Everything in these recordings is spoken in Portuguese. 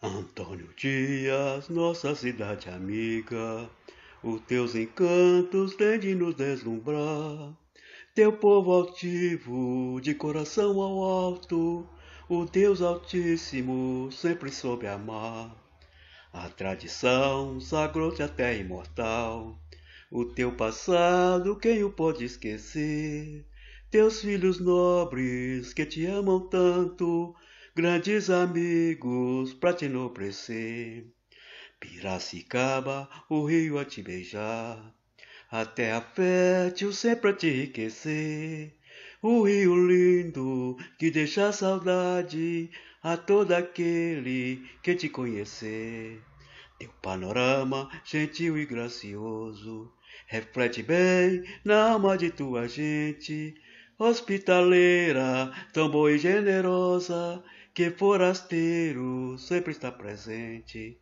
Antônio Dias, nossa cidade amiga, os teus encantos têm de nos deslumbrar. Teu povo altivo, de coração ao alto, o Deus Altíssimo sempre soube amar. A tradição sagrou-te até imortal, o teu passado quem o pode esquecer? Teus filhos nobres que te amam tanto, grandes amigos pra te enobrecer. Piracicaba, o rio a te beijar, até a fértil sempre a te enriquecer. O rio lindo que deixa saudade a todo aquele que te conhecer. Teu panorama gentil e gracioso reflete bem na alma de tua gente, hospitaleira, tão boa e generosa, que forasteiro sempre está presente.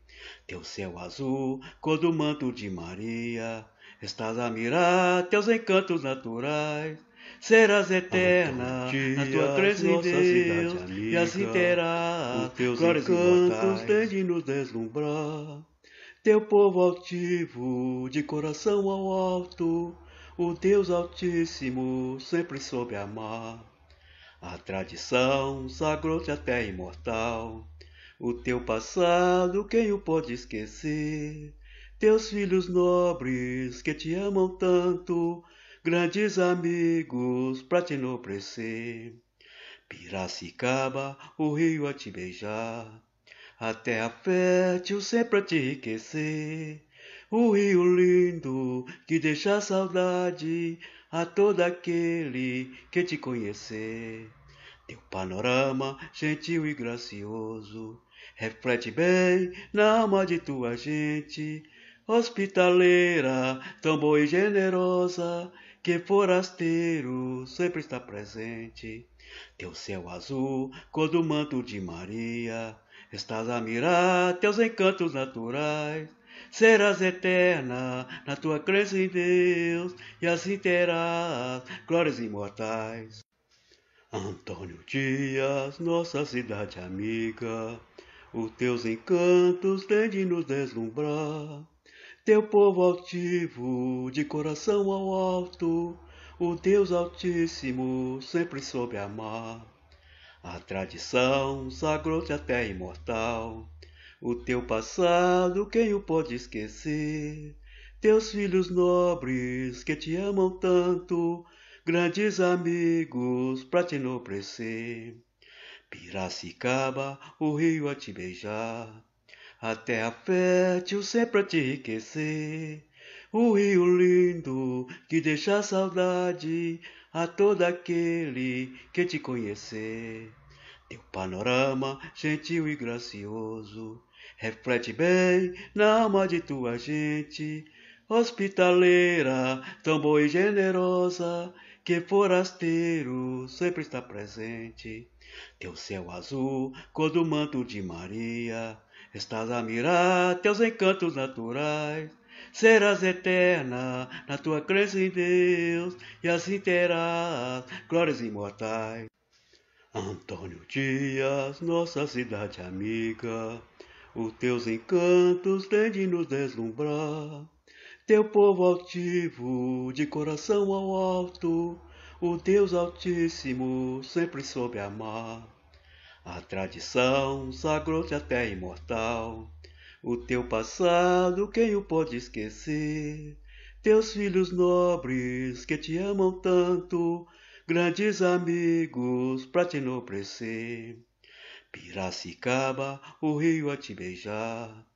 Teu céu azul, cor do manto de Maria, estás a mirar teus encantos naturais. Serás eterna dia, na tua presença e assim terás teus encantos tem de nos deslumbrar. Teu povo altivo, de coração ao alto, o Deus Altíssimo sempre soube amar. A tradição sagrou-te até imortal. O teu passado, quem o pode esquecer? Teus filhos nobres que te amam tanto, grandes amigos pra te enobrecer. Piracicaba, o rio a te beijar, a terra fértil sempre a te enriquecer o rio lindo que deixa saudade a todo aquele que te conhecer. Teu panorama gentil e gracioso reflete bem na alma de tua gente, hospitaleira, tão boa e generosa, que forasteiro sempre está presente. Teu céu azul, cor do manto de Maria, estás a mirar teus encantos naturais serás eterna na tua crença em Deus e assim terás glórias imortais. Antônio Dias, nossa cidade amiga, os teus encantos têm de nos deslumbrar. Teu povo altivo, de coração ao alto, o Deus Altíssimo sempre soube amar. A tradição sagrou-te até imortal, o teu passado, quem o pode esquecer? Teus filhos nobres que te amam tanto, grandes amigos para te enobrecer. Piracicaba, o rio a te beijar, a terra fértil sempre a te enriquecer. O rio lindo que deixa saudade a todo aquele que te conhecer. Teu panorama gentil e gracioso reflete bem na alma de tua gente, hospitaleira, tão boa e generosa, que forasteiro sempre está presente. Teu céu azul, cor do manto de Maria, estás a mirar teus encantos naturais. Serás eterna na tua crença em Deus, e assim terás glórias imortais. Antônio Dias, nossa cidade amiga, os teus encantos têm de nos deslumbrar. Teu povo altivo, de coração ao alto, o Deus Altíssimo sempre soube amar. A tradição sagrou-te até imortal, o teu passado quem o pode esquecer? Teus filhos nobres que te amam tanto, grandes amigos pra te enobrecer. Piracicaba, o rio a te beijar,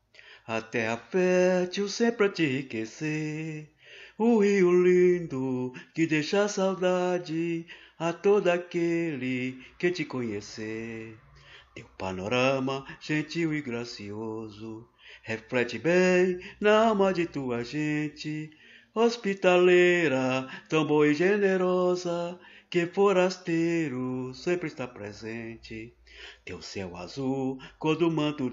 a terra fértil sempre a te enriquecer. O rio lindo que deixa saudade a todo aquele que te conhecer. Teu panorama gentil e gracioso reflete bem na alma de tua gente hospitaleira, tão boa e generosa, que forasteiro sempre está presente. Teu céu azul, quando o manto